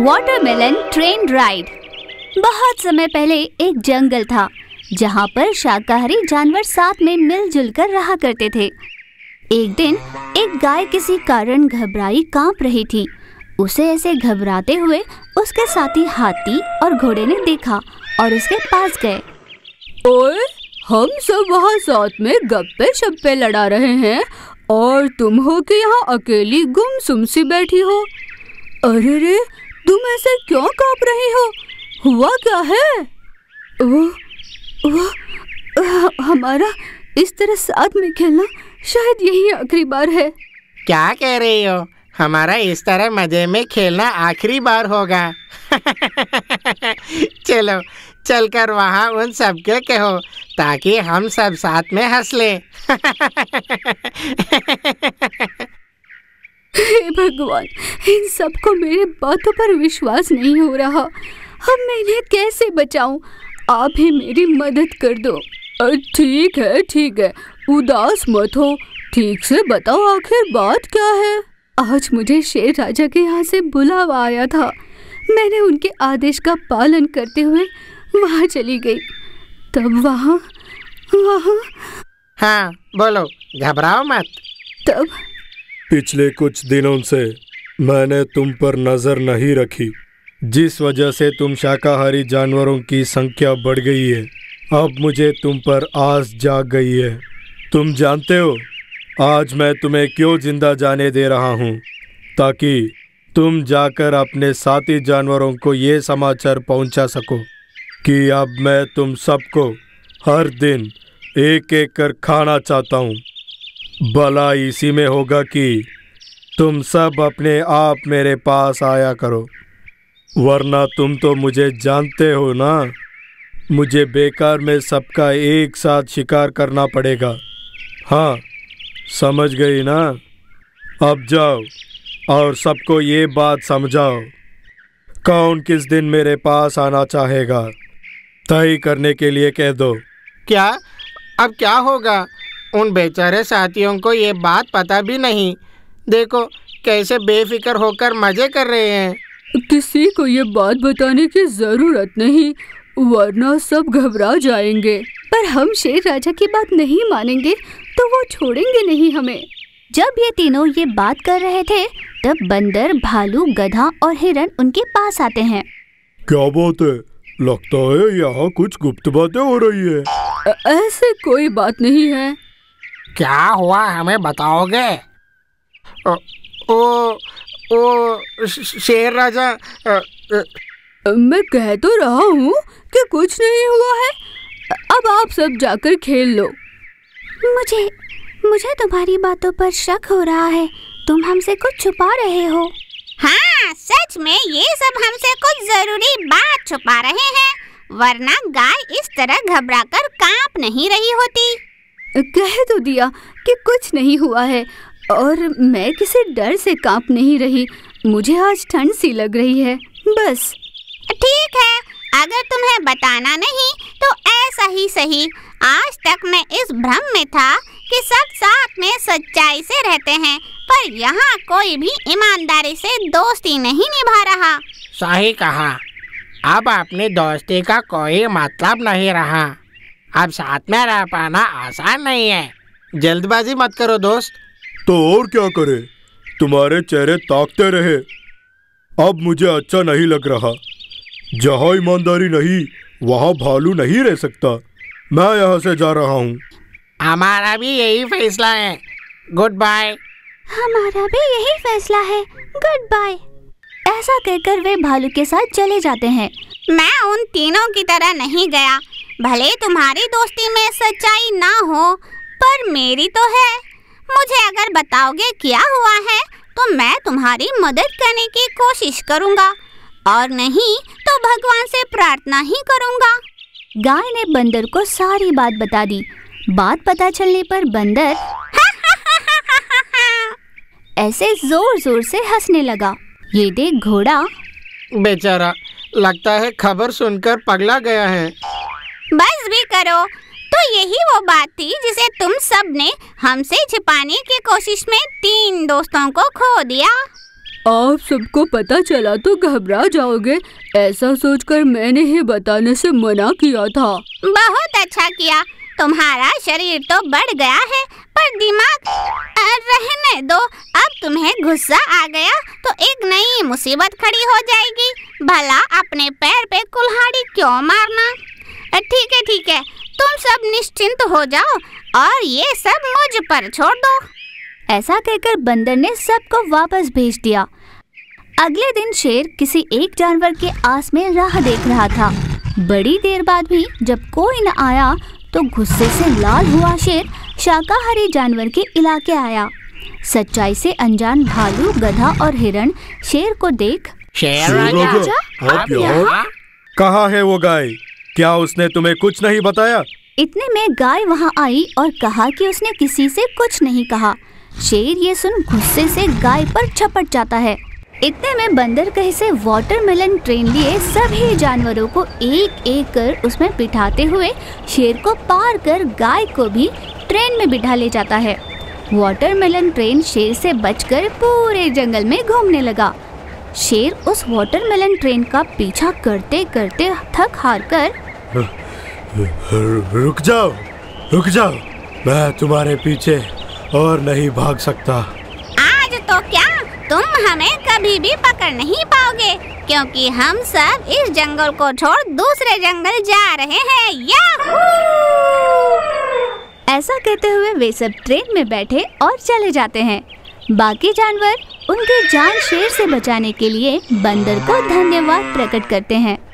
Watermelon train ride बहुत समय पहले एक जंगल था जहाँ पर शाकाहारी जानवर साथ में मिलजुल कर रहा करते थे एक दिन एक गाय किसी कारण घबराई कांप रही थी उसे ऐसे घबराते हुए उसके साथी हाथी और घोड़े ने देखा और उसके पास गए ओए, हम सब वहाँ साथ में गप्पे शप्पे लड़ा रहे हैं और तुम हो कि यहाँ अकेली गुम सुम सी बैठी हो अरे रे तुम ऐसे क्यों कांप रही हो हुआ क्या है ओ, ओ, हमारा इस तरह साथ में खेलना शायद यही आखिरी बार है क्या कह रही हो हमारा इस तरह मजे में खेलना आखिरी बार होगा चलो चलकर वहाँ उन सबके कहो ताकि हम सब साथ में हंस लें हे भगवान इन सबको मेरे बातों पर विश्वास नहीं हो रहा अब मैं इन्हें कैसे बचाऊं? आप ही मेरी मदद कर दो ठीक है ठीक है उदास मत हो ठीक से बताओ आखिर बात क्या है आज मुझे शेर राजा के यहाँ से बुलावा आया था मैंने उनके आदेश का पालन करते हुए वहाँ चली गई तब वहाँ वहाँ हाँ बोलो घबराओ मत तब पिछले कुछ दिनों से मैंने तुम पर नजर नहीं रखी जिस वजह से तुम शाकाहारी जानवरों की संख्या बढ़ गई है अब मुझे तुम पर आस जाग गई है तुम जानते हो आज मैं तुम्हें क्यों जिंदा जाने दे रहा हूँ ताकि तुम जाकर अपने साथी जानवरों को ये समाचार पहुँचा सको कि अब मैं तुम सबको हर दिन एक एक कर खाना चाहता हूँ भला इसी में होगा कि तुम सब अपने आप मेरे पास आया करो वरना तुम तो मुझे जानते हो ना मुझे बेकार में सबका एक साथ शिकार करना पड़ेगा हाँ समझ गई ना अब जाओ और सबको ये बात समझाओ कौन किस दिन मेरे पास आना चाहेगा तय करने के लिए कह दो क्या अब क्या होगा उन बेचारे साथियों को ये बात पता भी नहीं देखो कैसे बेफिक्र होकर मजे कर रहे हैं किसी को ये बात बताने की जरूरत नहीं वरना सब घबरा जाएंगे पर हम शेर राजा की बात नहीं मानेंगे तो वो छोड़ेंगे नहीं हमें जब ये तीनों ये बात कर रहे थे तब बंदर भालू गधा और हिरन उनके पास आते हैं क्या बात है लगता है यहाँ कुछ गुप्त बातें हो रही है ऐसे कोई बात नहीं है क्या हुआ हमें बताओगे ओ ओ, ओ शेर राजा आ, आ, मैं कह तो रहा हूँ कि कुछ नहीं हुआ है अब आप सब जाकर खेल लो मुझे मुझे तुम्हारी बातों पर शक हो रहा है तुम हमसे कुछ छुपा रहे हो हाँ सच में ये सब हमसे कुछ जरूरी बात छुपा रहे हैं वरना गाय इस तरह घबराकर कांप नहीं रही होती कह तो दिया कि कुछ नहीं हुआ है और मैं किसी डर से कांप नहीं रही मुझे आज ठंड सी लग रही है बस ठीक है अगर तुम्हें बताना नहीं तो ऐसा ही सही आज तक मैं इस भ्रम में था कि सब साथ में सच्चाई से रहते हैं पर यहाँ कोई भी ईमानदारी से दोस्ती नहीं निभा रहा सही कहा अब अपनी दोस्ती का कोई मतलब नहीं रहा अब साथ में रह पाना आसान नहीं है जल्दबाजी मत करो दोस्त तो और क्या करे तुम्हारे चेहरे ताकते रहे अब मुझे अच्छा नहीं लग रहा जहाँ ईमानदारी नहीं वहाँ भालू नहीं रह सकता मैं यहाँ से जा रहा हूँ हमारा भी यही फैसला है गुड बाय हमारा भी यही फैसला है गुड बाय ऐसा कहकर वे भालू के साथ चले जाते हैं मैं उन तीनों की तरह नहीं गया भले तुम्हारी दोस्ती में सच्चाई ना हो पर मेरी तो है मुझे अगर बताओगे क्या हुआ है तो मैं तुम्हारी मदद करने की कोशिश करूँगा और नहीं तो भगवान से प्रार्थना ही करूँगा गाय ने बंदर को सारी बात बता दी बात पता चलने पर बंदर ऐसे जोर जोर से हंसने लगा ये देख घोड़ा बेचारा लगता है खबर सुनकर पगला गया है बस भी करो तो यही वो बात थी जिसे तुम सब ने हमसे छिपाने की कोशिश में तीन दोस्तों को खो दिया आप सबको पता चला तो घबरा जाओगे ऐसा सोचकर मैंने ही बताने से मना किया था बहुत अच्छा किया तुम्हारा शरीर तो बढ़ गया है पर दिमाग रहने दो अब तुम्हें गुस्सा आ गया तो एक नई मुसीबत खड़ी हो जाएगी भला अपने पैर पे कुल्हाड़ी क्यों मारना ठीक है ठीक है तुम सब निश्चिंत हो जाओ और ये सब मुझ पर छोड़ दो ऐसा कहकर बंदर ने सबको वापस भेज दिया अगले दिन शेर किसी एक जानवर के आस में राह देख रहा था बड़ी देर बाद भी जब कोई न आया तो गुस्से से लाल हुआ शेर शाकाहारी जानवर के इलाके आया सच्चाई से अनजान भालू गधा और हिरण शेर को देख शेर राजा, आप यहाँ है वो गाय क्या उसने तुम्हें कुछ नहीं बताया इतने में गाय वहाँ आई और कहा कि उसने किसी से कुछ नहीं कहा शेर ये सुन गुस्से से गाय पर छपट जाता है इतने में बंदर कहीं से मेलन ट्रेन लिए सभी जानवरों को एक एक कर उसमें बिठाते हुए शेर को पार कर गाय को भी ट्रेन में बिठा ले जाता है मेलन ट्रेन शेर से बचकर पूरे जंगल में घूमने लगा शेर उस वाटर मेलन ट्रेन का पीछा करते करते थक हार कर रुक जाओ रुक जाओ मैं तुम्हारे पीछे और नहीं भाग सकता आज तो क्या तुम हमें कभी भी पकड़ नहीं पाओगे क्योंकि हम सब इस जंगल को छोड़ दूसरे जंगल जा रहे हैं ऐसा कहते हुए वे सब ट्रेन में बैठे और चले जाते हैं बाकी जानवर उनकी जान शेर से बचाने के लिए बंदर को धन्यवाद प्रकट करते हैं